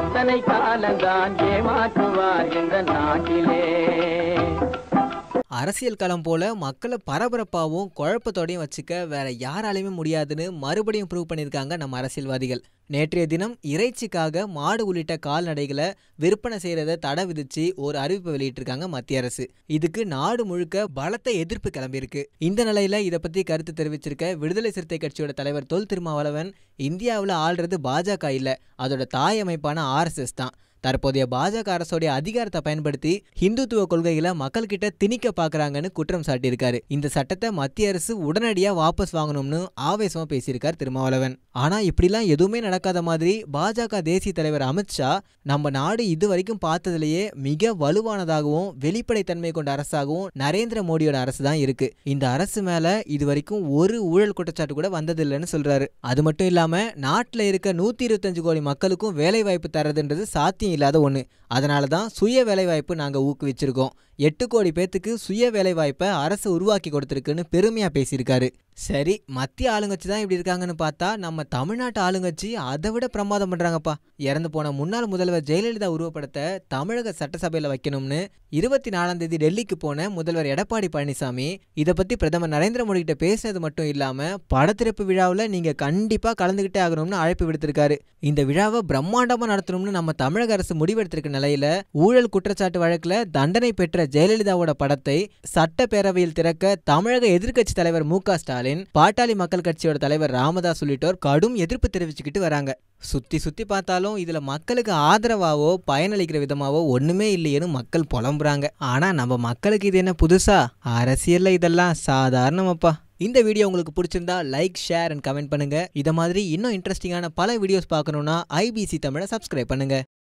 எத்தனை காலந்தான் ஏமாற்றுவார் இந்த நாட்டிலே அரசியல் களம் போல மக்களை பரபரப்பாகவும் குழப்பத்தோடையும் வச்சுக்க வேற யாராலையுமே முடியாதுன்னு மறுபடியும் ப்ரூவ் பண்ணியிருக்காங்க நம்ம அரசியல்வாதிகள் நேற்றைய தினம் இறைச்சிக்காக மாடு உள்ளிட்ட கால்நடைகளை விற்பனை செய்கிறத தடை விதிச்சு ஒரு அறிவிப்பை வெளியிட்டிருக்காங்க மத்திய அரசு இதுக்கு நாடு முழுக்க பலத்த எதிர்ப்பு கிளம்பியிருக்கு இந்த நிலையில இதை பற்றி கருத்து தெரிவிச்சிருக்க விடுதலை சிறுத்தை கட்சியோட தலைவர் தொல் திருமாவளவன் இந்தியாவில் ஆள்றது பாஜக இல்லை அதோட தாய் அமைப்பான ஆர்எஸ்எஸ் தான் தற்போதைய பாஜக அரசோடைய அதிகாரத்தை பயன்படுத்தி இந்துத்துவ கொள்கைகளை மக்கள் கிட்ட திணிக்க பாக்குறாங்கன்னு குற்றம் சாட்டியிருக்காரு இந்த சட்டத்தை மத்திய அரசு உடனடியா வாபஸ் வாங்கணும்னு ஆவேசமா பேசியிருக்கார் திருமாவளவன் ஆனா இப்படிலாம் எதுவுமே நடக்காத மாதிரி பாஜக தேசிய தலைவர் அமித்ஷா நம்ம நாடு இது வரைக்கும் பார்த்ததுலேயே மிக வலுவானதாகவும் வெளிப்படைத்தன்மை கொண்ட அரசாகவும் நரேந்திர மோடியோட அரசு தான் இருக்கு இந்த அரசு மேல இது வரைக்கும் ஒரு ஊழல் குற்றச்சாட்டு கூட வந்ததில்லைன்னு சொல்றாரு அது மட்டும் இல்லாம நாட்டில் இருக்க நூத்தி இருபத்தஞ்சு கோடி மக்களுக்கும் வேலை வாய்ப்பு தர்றதுன்றது சாத்தியம் அவசியம் இல்லாத ஒன்று அதனால தான் சுய வேலைவாய்ப்பு நாங்கள் ஊக்குவிச்சிருக்கோம் எட்டு கோடி பேர்த்துக்கு சுய வேலைவாய்ப்பை அரசு உருவாக்கி கொடுத்துருக்குன்னு பெருமையாக பேசியிருக்காரு சரி மத்திய ஆளுங்கட்சி தான் இப்படி இருக்காங்கன்னு பார்த்தா நம்ம தமிழ்நாட்டு ஆளுங்கட்சி அதை விட பிரமாதம் பண்ணுறாங்கப்பா இறந்து போன முன்னாள் முதல்வர் ஜெயலலிதா உருவப்படத்தை தமிழக சட்டசபையில் வைக்கணும்னு இருபத்தி நாலாம் தேதி டெல்லிக்கு போன முதல்வர் எடப்பாடி பழனிசாமி இதை பற்றி பிரதமர் நரேந்திர மோடி கிட்ட பேசினது மட்டும் இல்லாமல் படத்திறப்பு விழாவில் நீங்கள் கண்டிப்பாக கலந்துக்கிட்டே ஆகணும்னு அழைப்பு விடுத்திருக்காரு இந்த விழாவை பிரம்மாண்டமாக நடத்தணும்னு நம்ம தமிழக அரசு முடிவெடுத்திருக்க நிலையில் ஊழல் குற்றச்சாட்டு வழக்கில் தண்டனை பெற்ற ஜெயலலிதாவோட படத்தை சட்டப்பேரவையில் திறக்க தமிழக எதிர்க்கட்சி தலைவர் மு ஸ்டாலின் ஸ்டாலின் பாட்டாளி மக்கள் கட்சியோட தலைவர் ராமதாஸ் உள்ளிட்டோர் கடும் எதிர்ப்பு தெரிவிச்சுக்கிட்டு வராங்க சுற்றி சுற்றி பார்த்தாலும் இதில் மக்களுக்கு ஆதரவாவோ பயனளிக்கிற விதமாவோ ஒன்றுமே இல்லையேன்னு மக்கள் புலம்புறாங்க ஆனால் நம்ம மக்களுக்கு இது என்ன புதுசா அரசியலில் இதெல்லாம் சாதாரணமாப்பா இந்த வீடியோ உங்களுக்கு பிடிச்சிருந்தா லைக் ஷேர் அண்ட் கமெண்ட் பண்ணுங்கள் இதை மாதிரி இன்னும் இன்ட்ரெஸ்டிங்கான பல வீடியோஸ் பார்க்கணுன்னா ஐபிசி தமிழை சப்ஸ்கிரைப் பண்ணுங்கள்